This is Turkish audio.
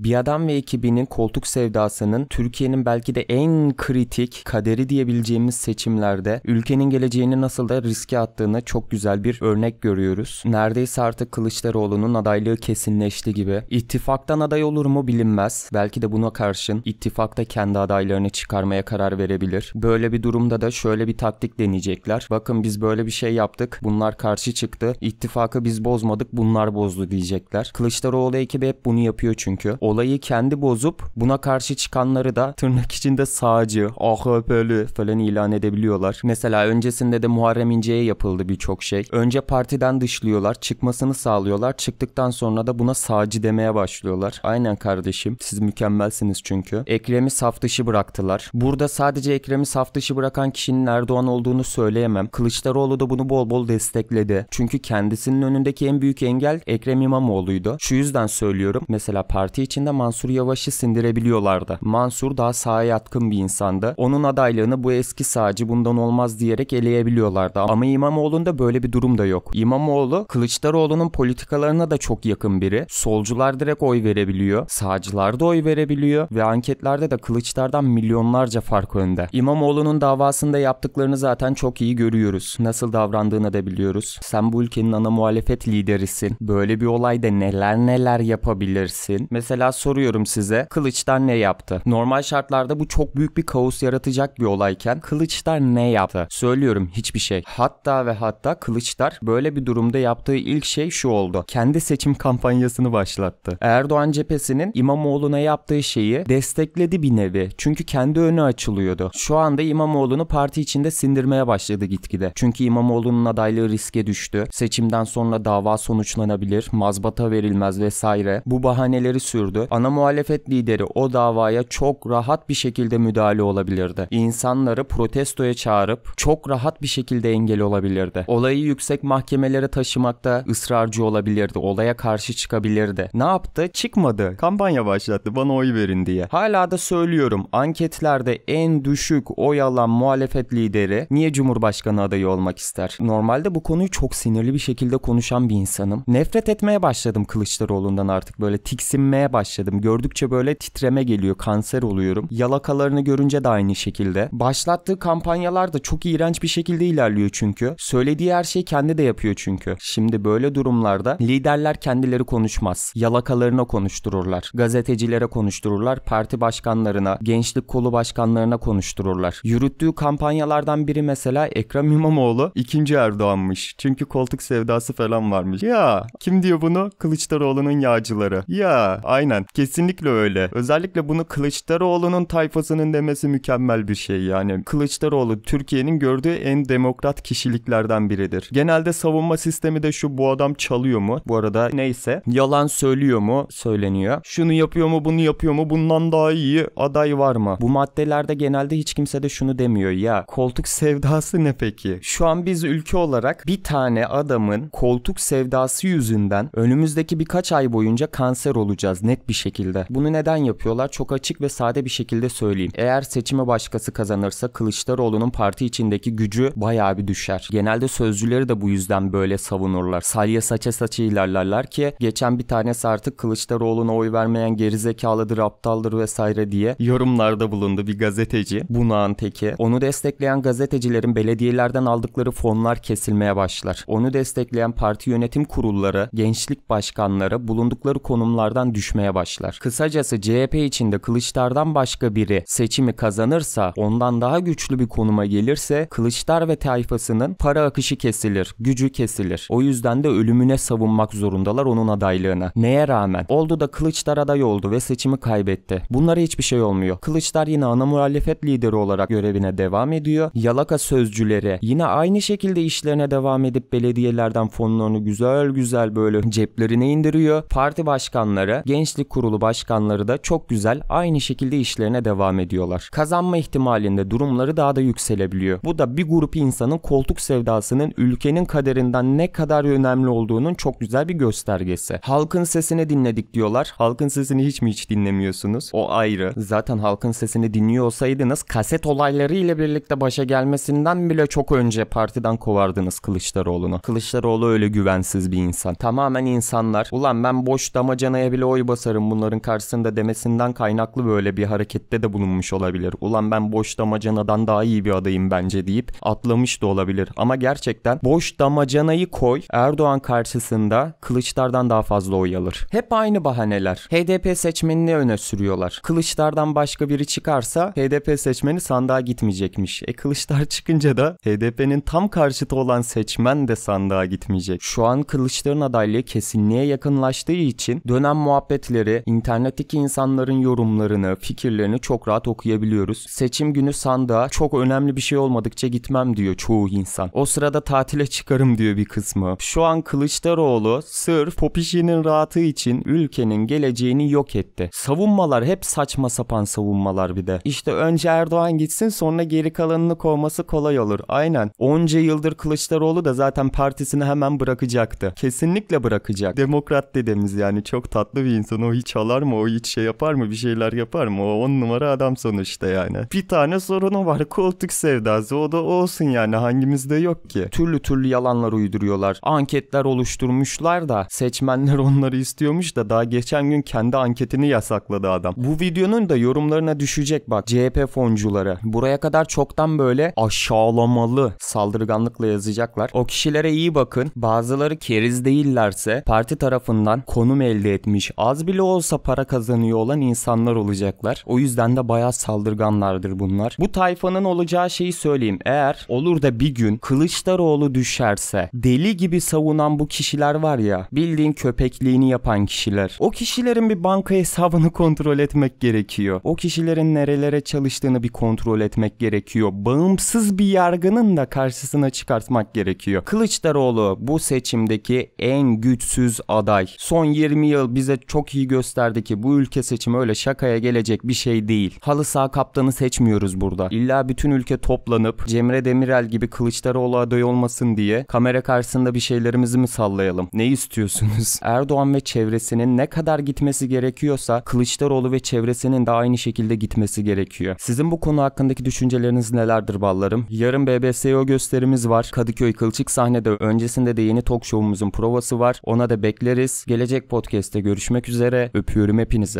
Bir adam ve ekibinin koltuk sevdasının Türkiye'nin belki de en kritik kaderi diyebileceğimiz seçimlerde ülkenin geleceğini nasıl da riske attığını çok güzel bir örnek görüyoruz. Neredeyse artık Kılıçdaroğlu'nun adaylığı kesinleşti gibi. İttifaktan aday olur mu bilinmez. Belki de buna karşın ittifakta kendi adaylarını çıkarmaya karar verebilir. Böyle bir durumda da şöyle bir taktik deneyecekler. Bakın biz böyle bir şey yaptık. Bunlar karşı çıktı. İttifakı biz bozmadık. Bunlar bozdu diyecekler. Kılıçdaroğlu ekibi hep bunu yapıyor çünkü. O olayı kendi bozup buna karşı çıkanları da tırnak içinde sağcı, AHP'li falan ilan edebiliyorlar. Mesela öncesinde de Muharrem İnce'ye yapıldı birçok şey. Önce partiden dışlıyorlar, çıkmasını sağlıyorlar. Çıktıktan sonra da buna sağcı demeye başlıyorlar. Aynen kardeşim, siz mükemmelsiniz çünkü. Ekrem'i saf dışı bıraktılar. Burada sadece Ekrem'i saf dışı bırakan kişinin Erdoğan olduğunu söyleyemem. Kılıçdaroğlu da bunu bol bol destekledi. Çünkü kendisinin önündeki en büyük engel Ekrem İmamoğlu'ydu. Şu yüzden söylüyorum. Mesela parti için içinde Mansur Yavaş'ı sindirebiliyorlardı. Mansur daha sağa yatkın bir insandı. Onun adaylığını bu eski sağcı bundan olmaz diyerek eleyebiliyorlardı. Ama İmamoğlu'nda böyle bir durum da yok. İmamoğlu Kılıçdaroğlu'nun politikalarına da çok yakın biri. Solcular direkt oy verebiliyor. Sağcılar da oy verebiliyor. Ve anketlerde de Kılıçlardan milyonlarca fark önde. İmamoğlu'nun davasında yaptıklarını zaten çok iyi görüyoruz. Nasıl davrandığını da biliyoruz. Sen bu ülkenin ana muhalefet liderisin. Böyle bir olayda neler neler yapabilirsin. Mesela Mesela soruyorum size Kılıçlar ne yaptı? Normal şartlarda bu çok büyük bir kaos yaratacak bir olayken Kılıçlar ne yaptı? Söylüyorum hiçbir şey. Hatta ve hatta Kılıçlar böyle bir durumda yaptığı ilk şey şu oldu. Kendi seçim kampanyasını başlattı. Erdoğan cephesinin İmamoğlu'na yaptığı şeyi destekledi bir nevi. Çünkü kendi önü açılıyordu. Şu anda İmamoğlu'nu parti içinde sindirmeye başladı gitgide. Çünkü İmamoğlu'nun adaylığı riske düştü. Seçimden sonra dava sonuçlanabilir, mazbata verilmez vesaire. Bu bahaneleri sürdü sürdü. Ana muhalefet lideri o davaya çok rahat bir şekilde müdahale olabilirdi. İnsanları protestoya çağırıp çok rahat bir şekilde engel olabilirdi. Olayı yüksek mahkemelere taşımakta ısrarcı olabilirdi. Olaya karşı çıkabilirdi. Ne yaptı? Çıkmadı. Kampanya başlattı bana oy verin diye. Hala da söylüyorum anketlerde en düşük oy alan muhalefet lideri niye Cumhurbaşkanı adayı olmak ister? Normalde bu konuyu çok sinirli bir şekilde konuşan bir insanım. Nefret etmeye başladım Kılıçdaroğlu'ndan artık böyle tiksinmeye başladım başladım. Gördükçe böyle titreme geliyor, kanser oluyorum. Yalakalarını görünce de aynı şekilde. Başlattığı kampanyalar da çok iğrenç bir şekilde ilerliyor çünkü. Söylediği her şeyi kendi de yapıyor çünkü. Şimdi böyle durumlarda liderler kendileri konuşmaz. Yalakalarına konuştururlar. Gazetecilere konuştururlar. Parti başkanlarına, gençlik kolu başkanlarına konuştururlar. Yürüttüğü kampanyalardan biri mesela Ekrem İmamoğlu ikinci Erdoğan'mış. Çünkü koltuk sevdası falan varmış. Ya kim diyor bunu? Kılıçdaroğlu'nun yağcıları. Ya aynı Aynen kesinlikle öyle. Özellikle bunu Kılıçdaroğlu'nun tayfasının demesi mükemmel bir şey yani. Kılıçdaroğlu Türkiye'nin gördüğü en demokrat kişiliklerden biridir. Genelde savunma sistemi de şu bu adam çalıyor mu? Bu arada neyse. Yalan söylüyor mu? Söyleniyor. Şunu yapıyor mu? Bunu yapıyor mu? Bundan daha iyi aday var mı? Bu maddelerde genelde hiç kimse de şunu demiyor ya. Koltuk sevdası ne peki? Şu an biz ülke olarak bir tane adamın koltuk sevdası yüzünden önümüzdeki birkaç ay boyunca kanser olacağız. Ne net bir şekilde. Bunu neden yapıyorlar? Çok açık ve sade bir şekilde söyleyeyim. Eğer seçime başkası kazanırsa Kılıçdaroğlu'nun parti içindeki gücü bayağı bir düşer. Genelde sözcüleri de bu yüzden böyle savunurlar. Salya saça saça ilerlerler ki geçen bir tanesi artık Kılıçdaroğlu'na oy vermeyen gerizekalıdır, aptaldır vesaire diye yorumlarda bulundu bir gazeteci. Bunağın teki. Onu destekleyen gazetecilerin belediyelerden aldıkları fonlar kesilmeye başlar. Onu destekleyen parti yönetim kurulları, gençlik başkanları bulundukları konumlardan düşmeye olmaya başlar. Kısacası CHP içinde Kılıçdar'dan başka biri seçimi kazanırsa, ondan daha güçlü bir konuma gelirse Kılıçdar ve tayfasının para akışı kesilir, gücü kesilir. O yüzden de ölümüne savunmak zorundalar onun adaylığını. Neye rağmen? Oldu da Kılıçdar aday oldu ve seçimi kaybetti. Bunlara hiçbir şey olmuyor. Kılıçdar yine ana muhalefet lideri olarak görevine devam ediyor. Yalaka sözcüleri yine aynı şekilde işlerine devam edip belediyelerden fonlarını güzel güzel böyle ceplerine indiriyor. Parti başkanları gençlik Gençlik Kurulu başkanları da çok güzel aynı şekilde işlerine devam ediyorlar. Kazanma ihtimalinde durumları daha da yükselebiliyor. Bu da bir grup insanın koltuk sevdasının ülkenin kaderinden ne kadar önemli olduğunun çok güzel bir göstergesi. Halkın sesini dinledik diyorlar. Halkın sesini hiç mi hiç dinlemiyorsunuz? O ayrı. Zaten halkın sesini dinliyor olsaydınız kaset olayları ile birlikte başa gelmesinden bile çok önce partiden kovardınız Kılıçdaroğlu'nu. Kılıçdaroğlu öyle güvensiz bir insan. Tamamen insanlar ulan ben boş damacanaya bile oy basarım açarım bunların karşısında demesinden kaynaklı böyle bir harekette de bulunmuş olabilir. Ulan ben boş damacanadan daha iyi bir adayım bence deyip atlamış da olabilir. Ama gerçekten boş damacanayı koy Erdoğan karşısında Kılıçlardan daha fazla oy alır. Hep aynı bahaneler. HDP seçmenini öne sürüyorlar. Kılıçlardan başka biri çıkarsa HDP seçmeni sandığa gitmeyecekmiş. E Kılıçlar çıkınca da HDP'nin tam karşıtı olan seçmen de sandığa gitmeyecek. Şu an Kılıçların adaylığı kesinliğe yakınlaştığı için dönem muhabbet grafikleri, internetteki insanların yorumlarını, fikirlerini çok rahat okuyabiliyoruz. Seçim günü sandığa çok önemli bir şey olmadıkça gitmem diyor çoğu insan. O sırada tatile çıkarım diyor bir kısmı. Şu an Kılıçdaroğlu sırf Popişi'nin rahatı için ülkenin geleceğini yok etti. Savunmalar hep saçma sapan savunmalar bir de. İşte önce Erdoğan gitsin sonra geri kalanını kovması kolay olur. Aynen. Onca yıldır Kılıçdaroğlu da zaten partisini hemen bırakacaktı. Kesinlikle bırakacak. Demokrat dedemiz yani çok tatlı bir insan kadın o hiç alar mı o hiç şey yapar mı bir şeyler yapar mı o on numara adam sonuçta yani. Bir tane sorunu var koltuk sevdası o da olsun yani hangimizde yok ki. Türlü türlü yalanlar uyduruyorlar. Anketler oluşturmuşlar da seçmenler onları istiyormuş da daha geçen gün kendi anketini yasakladı adam. Bu videonun da yorumlarına düşecek bak CHP foncuları. Buraya kadar çoktan böyle aşağılamalı saldırganlıkla yazacaklar. O kişilere iyi bakın. Bazıları keriz değillerse parti tarafından konum elde etmiş az bir bile olsa para kazanıyor olan insanlar olacaklar. O yüzden de bayağı saldırganlardır bunlar. Bu tayfanın olacağı şeyi söyleyeyim. Eğer olur da bir gün Kılıçdaroğlu düşerse deli gibi savunan bu kişiler var ya bildiğin köpekliğini yapan kişiler. O kişilerin bir banka hesabını kontrol etmek gerekiyor. O kişilerin nerelere çalıştığını bir kontrol etmek gerekiyor. Bağımsız bir yargının da karşısına çıkartmak gerekiyor. Kılıçdaroğlu bu seçimdeki en güçsüz aday. Son 20 yıl bize çok iyi iyi gösterdi ki bu ülke seçimi öyle şakaya gelecek bir şey değil. Halı sağ kaptanı seçmiyoruz burada. İlla bütün ülke toplanıp Cemre Demirel gibi Kılıçdaroğlu aday olmasın diye kamera karşısında bir şeylerimizi mi sallayalım? Ne istiyorsunuz? Erdoğan ve çevresinin ne kadar gitmesi gerekiyorsa Kılıçdaroğlu ve çevresinin de aynı şekilde gitmesi gerekiyor. Sizin bu konu hakkındaki düşünceleriniz nelerdir ballarım? Yarın BBSO gösterimiz var. Kadıköy Kılçık sahnede öncesinde de yeni talk show'umuzun provası var. Ona da bekleriz. Gelecek podcast'te görüşmek üzere üzere öpüyorum hepinizi.